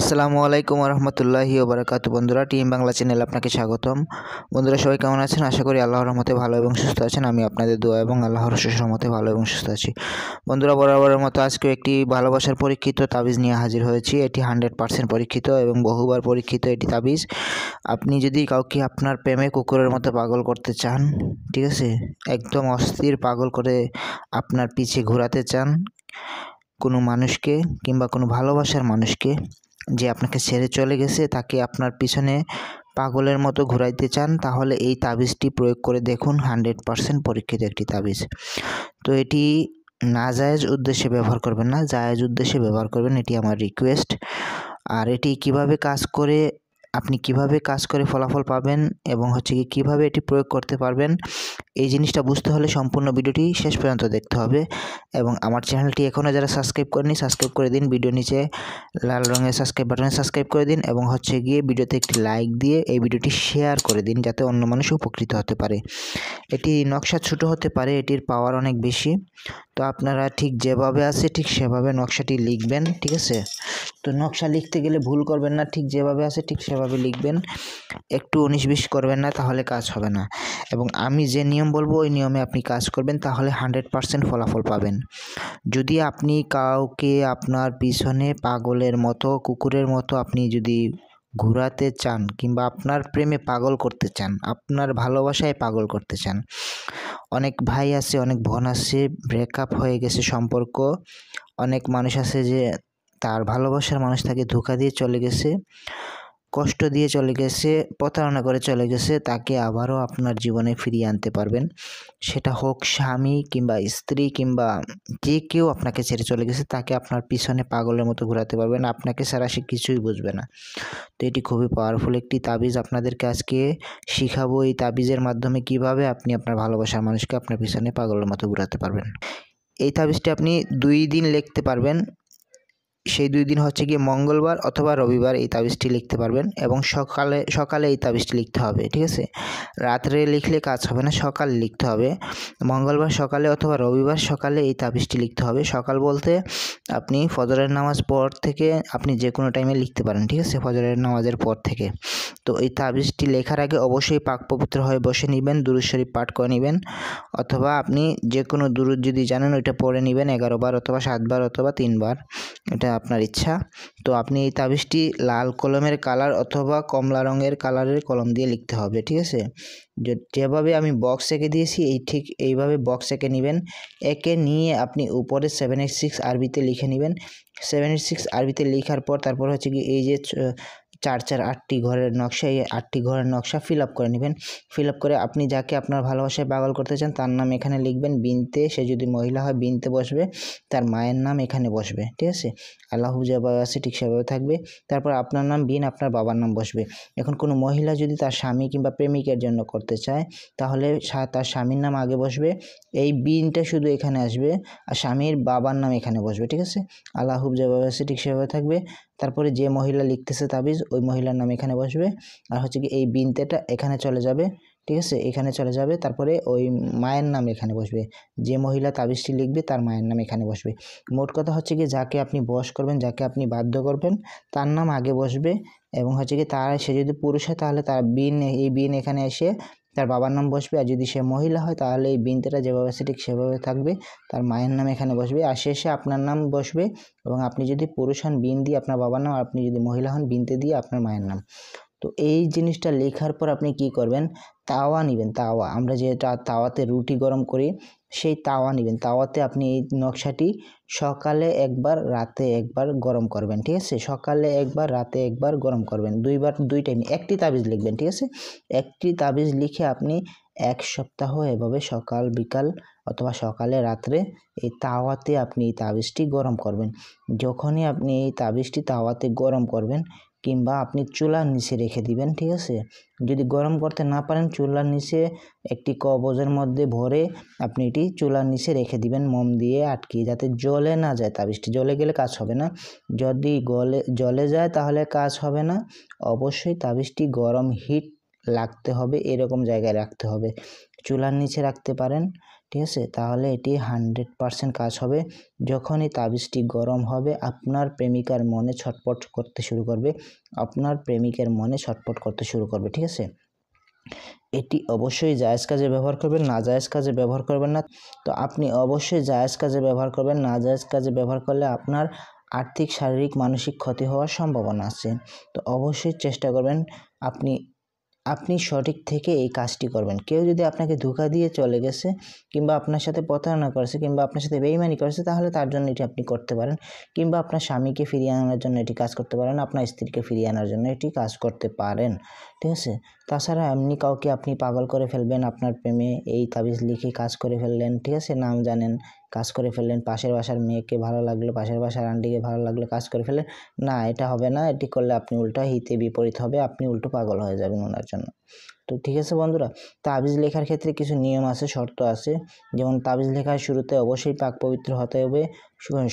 আসসালামু আলাইকুম রহমতুল্লাহি ওবরাকাত বন্ধুরা টিম বাংলা চ্যানেল আপনাকে স্বাগতম বন্ধুরা সবাই কেমন আছেন আশা করি আল্লাহর রহমতে ভালো এবং সুস্থ আছেন আমি আপনাদের দোয়া এবং আল্লাহর রহমতে ভালো এবং সুস্থ আছি বন্ধুরা বরাবরের মতো আজকেও একটি ভালোবাসার পরীক্ষিত তাবিজ নিয়ে হাজির হয়েছি এটি হান্ড্রেড পার্সেন্ট পরীক্ষিত এবং বহুবার পরীক্ষিত এটি তাবিজ আপনি যদি কাউকে আপনার প্রেমে কুকুরের মতো পাগল করতে চান ঠিক আছে একদম অস্থির পাগল করে আপনার পিছে ঘোরাতে চান কোনো মানুষকে কিংবা কোনো ভালোবাসার মানুষকে যে আপনাকে ছেড়ে চলে গেছে তাকে আপনার পিছনে পাগলের মতো ঘুরাইতে চান তাহলে এই তাবিজটি প্রয়োগ করে দেখুন হান্ড্রেড পারসেন্ট পরীক্ষিত একটি তাবিজ তো এটি না জায়েজ উদ্দেশ্যে ব্যবহার করবেন না জায়েজ উদ্দেশ্যে ব্যবহার করবেন এটি আমার রিকোয়েস্ট আর এটি কিভাবে কাজ করে আপনি কিভাবে কাজ করে ফলাফল পাবেন এবং হচ্ছে কি কীভাবে এটি প্রয়োগ করতে পারবেন এই জিনিসটা বুঝতে হলে সম্পূর্ণ ভিডিওটি শেষ পর্যন্ত দেখতে হবে এবং আমার চ্যানেলটি এখনও যারা সাবস্ক্রাইব করেনি সাবস্ক্রাইব করে দিন ভিডিও নিচে লাল রঙের সাবস্ক্রাইব বাটনে সাবস্ক্রাইব করে দিন এবং হচ্ছে গিয়ে ভিডিওতে একটি লাইক দিয়ে এই ভিডিওটি শেয়ার করে দিন যাতে অন্য মানুষ উপকৃত হতে পারে এটি নকশা ছোটো হতে পারে এটির পাওয়ার অনেক বেশি তো আপনারা ঠিক যেভাবে আছে ঠিক সেভাবে নকশাটি লিখবেন ঠিক আছে তো নকশা লিখতে গেলে ভুল করবেন না ঠিক যেভাবে আছে ঠিক সেভাবে লিখবেন একটু উনিশ বিশ করবেন না তাহলে কাজ হবে না এবং আমি যে নিয়ম বলবো ওই নিয়মে আপনি কাজ করবেন তাহলে হান্ড্রেড পারসেন্ট ফলাফল পাবেন যদি আপনি কাউকে আপনার পিছনে পাগলের মতো কুকুরের মতো আপনি যদি ঘোরাতে চান কিংবা আপনার প্রেমে পাগল করতে চান আপনার ভালোবাসায় পাগল করতে চান অনেক ভাই আছে অনেক বোন আছে ব্রেকআপ হয়ে গেছে সম্পর্ক অনেক মানুষ আছে যে তার ভালোবাসার মানুষ তাকে ধোকা দিয়ে চলে গেছে কষ্ট দিয়ে চলে গেছে প্রতারণা করে চলে গেছে তাকে আবারও আপনার জীবনে ফিরিয়ে আনতে পারবেন সেটা হোক স্বামী কিংবা স্ত্রী কিংবা যে কেউ আপনাকে ছেড়ে চলে গেছে তাকে আপনার পিছনে পাগলের মতো ঘোরাতে পারবেন আপনাকে ছাড়া সে কিছুই বুঝবে না তো এটি খুবই পাওয়ারফুল একটি তাবিজ আপনাদেরকে আজকে শিখাবো এই তাবিজের মাধ্যমে কিভাবে আপনি আপনার ভালোবাসার মানুষকে আপনার পিছনে পাগলের মতো ঘোরাতে পারবেন এই তাবিজটি আপনি দুই দিন লিখতে পারবেন সেই দুই দিন হচ্ছে গিয়ে মঙ্গলবার অথবা রবিবার এই তাবিজটি লিখতে পারবেন এবং সকালে সকালে এই তাবিজটি লিখতে হবে ঠিক আছে রাত্রে লিখলে কাজ হবে না সকালে লিখতে হবে মঙ্গলবার সকালে অথবা রবিবার সকালে এই তাবিজটি লিখতে হবে সকাল বলতে আপনি ফজরের নামাজ পর থেকে আপনি যে কোনো টাইমে লিখতে পারেন ঠিক আছে ফজরের নামাজের পর থেকে তো এই তাবিজটি লেখার আগে অবশ্যই পাক পবিত্র হয়ে বসে নেবেন দুরুদ শরীফ পাঠ করে নেবেন অথবা আপনি যে কোনো দূর যদি জানেন ওইটা পড়ে নেবেন এগারোবার অথবা সাতবার অথবা তিনবার এটা আপনার ইচ্ছা তো আপনি এই তাবিজটি লাল কলমের কালার অথবা কমলা রঙের কালারের কলম দিয়ে লিখতে হবে ঠিক আছে যেভাবে আমি বক্স এঁকে দিয়েছি এই ঠিক এইভাবে বক্স এঁকে নেবেন এঁকে নিয়ে আপনি উপরে সেভেন এইট সিক্স আরবিতে লিখে নেবেন সেভেন এইট সিক্স আরবিতে লেখার পর তারপর হচ্ছে কি এই যে চার চার আটটি ঘরের নকশা এই আটটি ঘরের নকশা ফিল আপ করে নেবেন ফিল আপ করে আপনি যাকে আপনার ভালোবাসায় পাগল করতে চান তার নাম এখানে লিখবেন বিনতে সে যদি মহিলা হয় বিনতে বসবে তার মায়ের নাম এখানে বসবে ঠিক আছে আল্লাহ যেভাবে আছে ঠিক সেভাবে থাকবে তারপর আপনার নাম বিন আপনার বাবার নাম বসবে এখন কোনো মহিলা যদি তার স্বামী কিংবা প্রেমিকের জন্য করতে চায় তাহলে তার স্বামীর নাম আগে বসবে এই বিনটা শুধু এখানে আসবে আর স্বামীর বাবার নাম এখানে বসবে ঠিক আছে আল্লাহ যেভাবে আছে ঠিক সেভাবে থাকবে তারপরে যে মহিলা লিখতেছে তাবিজ ওই মহিলার নাম এখানে বসবে আর হচ্ছে কি এই বিনতেটা এখানে চলে যাবে ঠিক আছে এখানে চলে যাবে তারপরে ওই মায়ের নাম এখানে বসবে যে মহিলা তাবিজটি লিখবে তার মায়ের নাম এখানে বসবে মোট কথা হচ্ছে কি যাকে আপনি বস করবেন যাকে আপনি বাধ্য করবেন তার নাম আগে বসবে এবং হচ্ছে কি তার সে যদি পুরুষ হয় তাহলে তার বিন এই বিন এখানে এসে তার বাবার নাম বসবে আর যদি সে মহিলা হয় তাহলে এই বিনতেটা যেভাবে আছে ঠিক সেভাবে থাকবে তার মায়ের নাম এখানে বসবে আর শেষে আপনার নাম বসবে এবং আপনি যদি পুরুষ হন বিন দিয়ে আপনার বাবার নাম আপনি যদি মহিলা হন বিনতে দিয়ে আপনার মায়ের নাম তো এই জিনিসটা লেখার পর আপনি কি করবেন তাওয়া নেবেন তাওয়া আমরা যেটা তাওয়াতে রুটি গরম করি সেই তাওয়া নেবেন তাওয়াতে আপনি এই নকশাটি সকালে একবার রাতে একবার গরম করবেন ঠিক আছে সকালে একবার রাতে একবার গরম করবেন দুইবার দুই টাইম একটি তাবিজ লিখবেন ঠিক আছে একটি তাবিজ লিখে আপনি এক সপ্তাহ এভাবে সকাল বিকাল অথবা সকালে রাত্রে এই তাওয়াতে আপনি এই তাবিজটি গরম করবেন যখনই আপনি এই তাবিজটি তাওয়াতে গরম করবেন কিংবা আপনি চুলার নিচে রেখে দিবেন ঠিক আছে যদি গরম করতে না পারেন চুলার নিচে একটি কবজের মধ্যে ভরে আপনি এটি চুলার নিচে রেখে দিবেন মোম দিয়ে আটকিয়ে যাতে জলে না যায় তাবিজটি জলে গেলে কাজ হবে না যদি গলে জলে যায় তাহলে কাজ হবে না অবশ্যই তাবিজটি গরম হিট লাগতে হবে এরকম জায়গায় রাখতে হবে চুলার নিচে রাখতে পারেন ঠিক আছে তাহলে এটি হান্ড্রেড পারসেন্ট কাজ হবে যখনই তাবিজটি গরম হবে আপনার প্রেমিকার মনে ছটপট করতে শুরু করবে আপনার প্রেমিকের মনে ছটপট করতে শুরু করবে ঠিক আছে এটি অবশ্যই জায়েজ কাজে ব্যবহার করবেন না জায়েজ কাজে ব্যবহার করবেন না তো আপনি অবশ্যই জায়েজ কাজে ব্যবহার করবেন না জায়েজ কাজে ব্যবহার করলে আপনার আর্থিক শারীরিক মানসিক ক্ষতি হওয়ার সম্ভাবনা আছে তো অবশ্যই চেষ্টা করবেন আপনি আপনি সঠিক থেকে এই কাজটি করবেন কেউ যদি আপনাকে ধোকা দিয়ে চলে গেছে কিংবা আপনার সাথে প্রতারণা করেছে কিংবা আপনার সাথে বেইমানি করেছে তাহলে তার জন্য এটি আপনি করতে পারেন কিংবা আপনার স্বামীকে ফিরিয়ে আনার জন্য এটি কাজ করতে পারেন আপনার স্ত্রীকে ফিরিয়ে আনার জন্য এটি কাজ করতে পারেন ঠিক আছে তাছাড়া এমনি কাউকে আপনি পাগল করে ফেলবেন আপনার প্রেমে এই তাবিজ লিখে কাজ করে ফেললেন ঠিক আছে নাম জানেন কাজ করে ফেললেন পাশের বাসার মেয়েকে ভালো লাগলো পাশের বাসার আন্টিকে ভালো লাগলো কাজ করে ফেললেন না এটা হবে না এটি করলে আপনি উল্টা হিতে বিপরীত হবে আপনি উল্টো পাগল হয়ে যাবেন ওনার জন্য তো ঠিক আছে বন্ধুরা তাবিজ লেখার ক্ষেত্রে কিছু নিয়ম আছে শর্ত আছে যেমন তাবিজ লেখার শুরুতে অবশ্যই পাক পবিত্র হতে হবে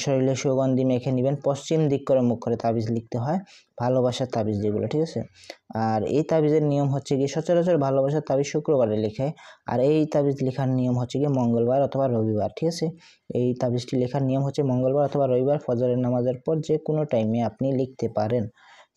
শরীরে সুগন্ধি মেখে নেবেন পশ্চিম দিক করে মুখ করে তাবিজ লিখতে হয় ভালোবাসার তাবিজ যেগুলো ঠিক আছে আর এই তাবিজের নিয়ম হচ্ছে গিয়ে সচরাচর ভালোবাসার তাবিজ শুক্রবারে লেখায় আর এই তাবিজ লেখার নিয়ম হচ্ছে গিয়ে মঙ্গলবার অথবা রবিবার ঠিক আছে এই তাবিজটি লেখার নিয়ম হচ্ছে মঙ্গলবার অথবা রবিবার ফজরের নামাজের পর যে কোনো টাইমে আপনি লিখতে পারেন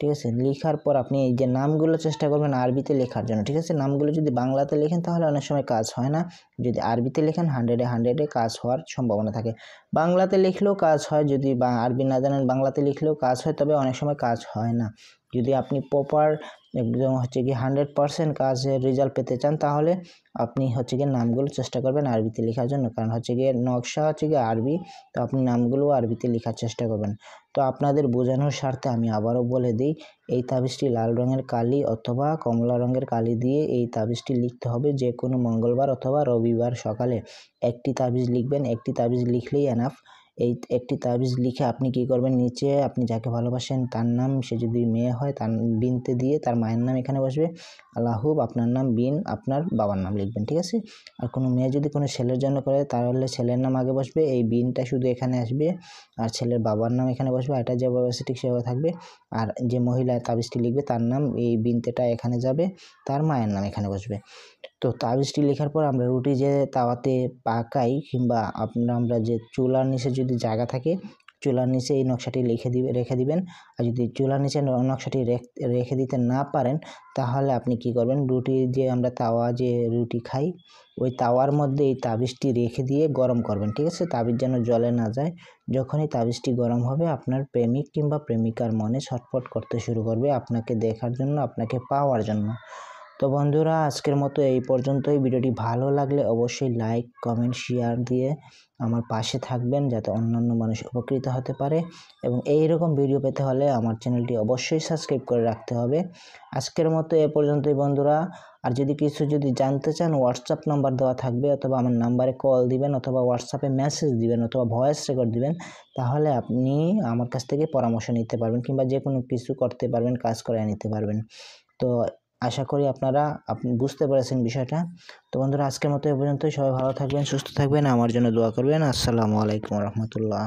ঠিক আছে লেখার পর আপনি এই যে নামগুলো চেষ্টা করবেন আরবিতে লেখার জন্য ঠিক আছে নামগুলো যদি বাংলাতে লেখেন তাহলে অনেক সময় কাজ হয় না যদি আরবিতে লেখেন হান্ড্রেডে হান্ড্রেডে কাজ হওয়ার সম্ভাবনা থাকে বাংলাতে লিখলেও কাজ হয় যদি আরবি না জানেন বাংলাতে লিখলেও কাজ হয় তবে অনেক সময় কাজ হয় না যদি আপনি প্রপার একদম হচ্ছে কি হান্ড্রেড পারসেন্ট কাজের রেজাল্ট পেতে চান তাহলে আপনি হচ্ছে গিয়ে নামগুলো চেষ্টা করবেন আরবিতে লেখার জন্য কারণ হচ্ছে গিয়ে নকশা হচ্ছে গিয়ে আরবি তো আপনি নামগুলো আরবিতে লেখার চেষ্টা করবেন তো আপনাদের বোঝানোর স্বার্থে আমি আবারও বলে দিই এই তাবিজটি লাল রঙের কালি অথবা কমলা রঙের কালি দিয়ে এই তাবিজটি লিখতে হবে যে কোনো মঙ্গলবার অথবা রবিবার সকালে একটি তাবিজ লিখবেন একটি তাবিজ লিখলেই এনাফ এই একটি তাবিজ লিখে আপনি কি করবেন নিচে আপনি যাকে ভালোবাসেন তার নাম সে যদি মেয়ে হয় তার বিনতে দিয়ে তার মায়ের নাম এখানে বসবে আল্লাহুব আপনার নাম বিন আপনার বাবার নাম লিখবেন ঠিক আছে আর কোনো মেয়ে যদি কোনো ছেলের জন্য করে তাহলে ছেলের নাম আগে বসবে এই বিনটা শুধু এখানে আসবে আর ছেলের বাবার নাম এখানে বসবে এটা যেভাবে আছে ঠিক সেভাবে থাকবে আর যে মহিলা তাবিজটি লিখবে তার নাম এই বিনতেটা এখানে যাবে তার মায়ের নাম এখানে বসবে তো তাবিজটি লেখার পর আমরা রুটি যে তাওয়াতে পাকাই কিংবা আপনার আমরা যে চুলার নিচে যদি জায়গা থাকে চুলার নিচে এই নকশাটি লিখে দিবে রেখে দিবেন আর যদি চুলার নিচে নকশাটি রেখে দিতে না পারেন তাহলে আপনি কি করবেন রুটি যে আমরা তাওয়া যে রুটি খাই ওই তাওয়ার মধ্যে এই তাবিজটি রেখে দিয়ে গরম করবেন ঠিক আছে তাবিজ যেন জলে না যায় যখনই তাবিজটি গরম হবে আপনার প্রেমিক কিংবা প্রেমিকার মনে ছটফট করতে শুরু করবে আপনাকে দেখার জন্য আপনাকে পাওয়ার জন্য তো বন্ধুরা আজকের মতো এই পর্যন্তই ভিডিওটি ভালো লাগলে অবশ্যই লাইক কমেন্ট শেয়ার দিয়ে আমার পাশে থাকবেন যাতে অন্যান্য মানুষ উপকৃত হতে পারে এবং এই রকম ভিডিও পেতে হলে আমার চ্যানেলটি অবশ্যই সাবস্ক্রাইব করে রাখতে হবে আজকের মতো এ পর্যন্তই বন্ধুরা আর যদি কিছু যদি জানতে চান হোয়াটসঅ্যাপ নাম্বার দেওয়া থাকবে অথবা আমার নাম্বারে কল দিবেন অথবা হোয়াটসঅ্যাপে মেসেজ দিবেন অথবা ভয়েস রেকর্ড দিবেন তাহলে আপনি আমার কাছ থেকে পরামর্শ নিতে পারবেন কিংবা যে কোনো কিছু করতে পারবেন কাজ করে নিতে পারবেন তো আশা করি আপনারা আপনি বুঝতে পেরেছেন বিষয়টা তো বন্ধুরা আজকের মতো এ পর্যন্তই সবাই ভালো থাকবেন সুস্থ থাকবেন আমার জন্য দোয়া করবেন আসসালামু আলাইকুম রহমতুল্লাহ